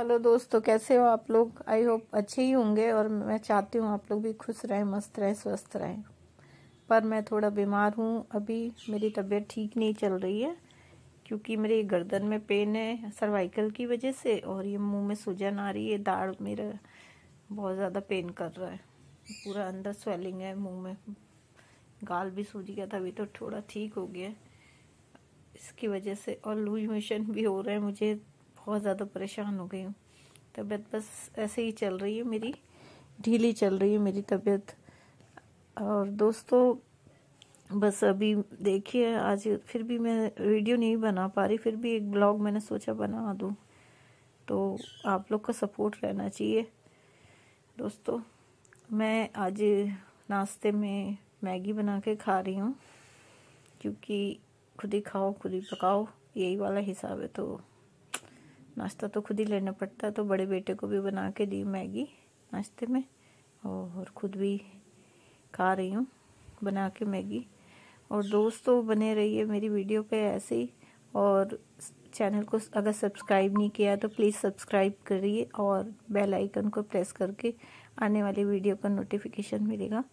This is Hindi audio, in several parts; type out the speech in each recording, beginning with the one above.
हेलो दोस्तों कैसे हो आप लोग आई होप अच्छे ही होंगे और मैं चाहती हूँ आप लोग भी खुश रहें मस्त रहें स्वस्थ रहें पर मैं थोड़ा बीमार हूँ अभी मेरी तबीयत ठीक नहीं चल रही है क्योंकि मेरे गर्दन में पेन है सर्वाइकल की वजह से और ये मुंह में सूजन आ रही है दाढ़ मेरा बहुत ज़्यादा पेन कर रहा है पूरा अंदर स्वेलिंग है मुँह में गाल भी सूज गया था अभी तो थोड़ा ठीक हो गया इसकी वजह से और लूज मोशन भी हो रहा है मुझे बहुत ज़्यादा परेशान हो गई हूँ तबीयत बस ऐसे ही चल रही है मेरी ढीली चल रही है मेरी तबीयत और दोस्तों बस अभी देखिए आज फिर भी मैं वीडियो नहीं बना पा रही फिर भी एक ब्लॉग मैंने सोचा बना दूँ तो आप लोग का सपोर्ट रहना चाहिए दोस्तों मैं आज नाश्ते में मैगी बना के खा रही हूँ क्योंकि खुद ही खाओ खुद ही पकाओ यही वाला हिसाब है तो नाश्ता तो खुद ही लेना पड़ता है तो बड़े बेटे को भी बना के दी मैगी नाश्ते में और खुद भी खा रही हूँ बना के मैगी और दोस्तों तो बने रहिए मेरी वीडियो पे ऐसे ही और चैनल को अगर सब्सक्राइब नहीं किया तो प्लीज़ सब्सक्राइब करिए और बेल आइकन को प्रेस करके आने वाली वीडियो का नोटिफिकेशन मिलेगा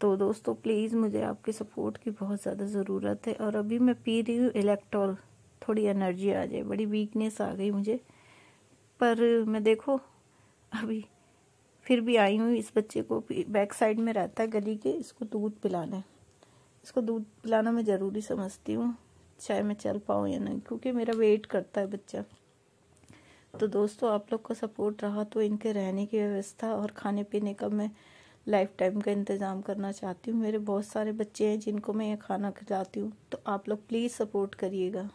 तो दोस्तों प्लीज़ मुझे आपके सपोर्ट की बहुत ज़्यादा ज़रूरत है और अभी मैं पी रही हूँ इलेक्ट्रॉल थोड़ी एनर्जी आ जाए बड़ी वीकनेस आ गई मुझे पर मैं देखो अभी फिर भी आई हूँ इस बच्चे को बैक साइड में रहता है गली के इसको दूध पिलाना इसको दूध पिलाना मैं ज़रूरी समझती हूँ चाहे मैं चल पाऊँ या नहीं क्योंकि मेरा वेट करता है बच्चा तो दोस्तों आप लोग का सपोर्ट रहा तो इनके रहने की व्यवस्था और खाने पीने का मैं लाइफ टाइम का इंतज़ाम करना चाहती हूँ मेरे बहुत सारे बच्चे हैं जिनको मैं ये खाना खिलाती हूँ तो आप लोग प्लीज़ सपोर्ट करिएगा